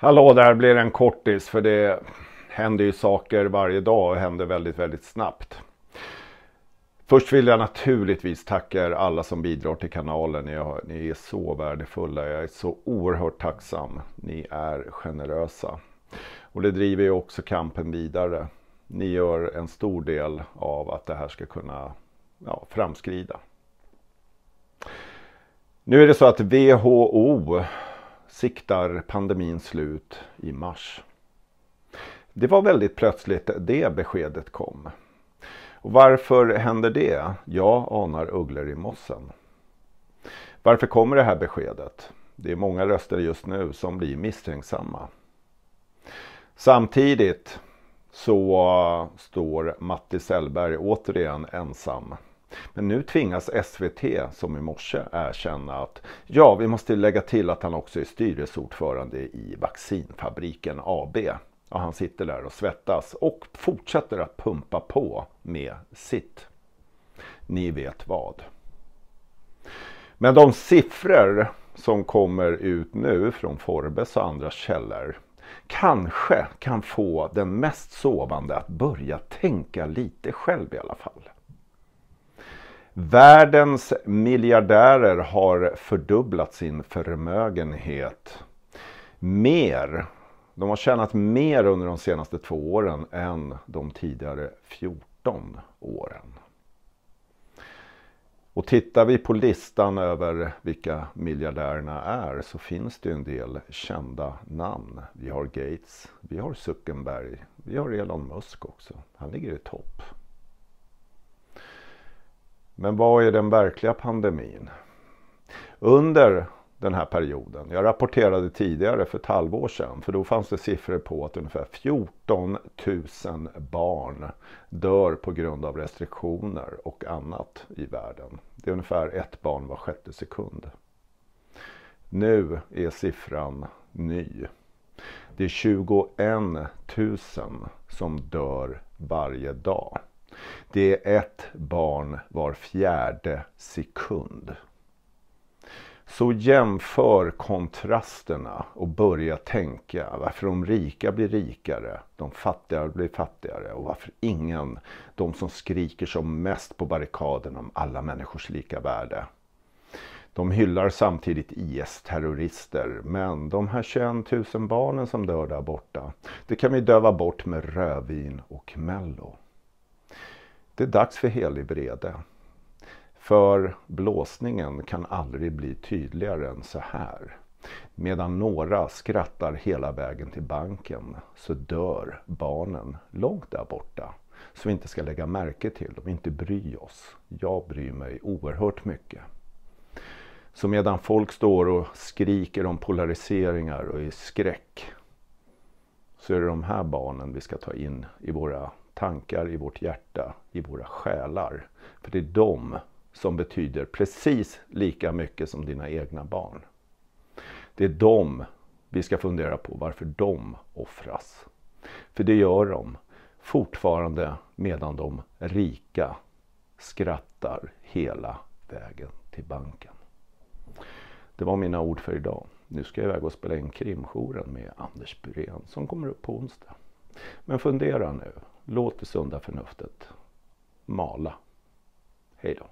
Hallå där blir en kortis för det händer ju saker varje dag och händer väldigt, väldigt snabbt. Först vill jag naturligtvis tacka er alla som bidrar till kanalen. Ni, har, ni är så värdefulla. Jag är så oerhört tacksam. Ni är generösa. Och det driver ju också kampen vidare. Ni gör en stor del av att det här ska kunna ja, framskrida. Nu är det så att WHO siktar pandemin slut i mars. Det var väldigt plötsligt det beskedet kom. Och varför händer det? Jag anar ugglor i mossen. Varför kommer det här beskedet? Det är många röster just nu som blir misstänksamma. Samtidigt så står Matti Sellberg återigen ensam men nu tvingas SVT, som i morse, erkänna att ja, vi måste lägga till att han också är styrelseordförande i Vaccinfabriken AB. Ja, han sitter där och svettas och fortsätter att pumpa på med sitt. Ni vet vad. Men de siffror som kommer ut nu från Forbes och andra källor kanske kan få den mest sovande att börja tänka lite själv i alla fall. Världens miljardärer har fördubblat sin förmögenhet. Mer. De har tjänat mer under de senaste två åren än de tidigare 14 åren. Och tittar vi på listan över vilka miljardärerna är så finns det en del kända namn. Vi har Gates, vi har Zuckerberg, vi har Elon Musk också. Han ligger i topp. Men vad är den verkliga pandemin? Under den här perioden, jag rapporterade tidigare för ett halvår sedan, för då fanns det siffror på att ungefär 14 000 barn dör på grund av restriktioner och annat i världen. Det är ungefär ett barn var sjätte sekund. Nu är siffran ny. Det är 21 000 som dör varje dag. Det är ett barn var fjärde sekund. Så jämför kontrasterna och börja tänka varför de rika blir rikare, de fattiga blir fattigare och varför ingen, de som skriker som mest på barrikaden om alla människors lika värde. De hyllar samtidigt IS-terrorister, men de här 21 000 barnen som dör där borta, det kan vi döva bort med rödvin och mello. Det är dags för helig vrede. För blåsningen kan aldrig bli tydligare än så här. Medan några skrattar hela vägen till banken så dör barnen långt där borta. Så vi inte ska lägga märke till dem, inte bry oss. Jag bryr mig oerhört mycket. Så medan folk står och skriker om polariseringar och i skräck så är det de här barnen vi ska ta in i våra tankar, i vårt hjärta, i våra själar. För det är de som betyder precis lika mycket som dina egna barn. Det är de vi ska fundera på, varför de offras. För det gör de fortfarande medan de rika skrattar hela vägen till banken. Det var mina ord för idag. Nu ska jag iväg och spela in Krimjouren med Anders Burén som kommer upp på onsdag. Men fundera nu. Låt det sunda förnuftet mala. Hej då.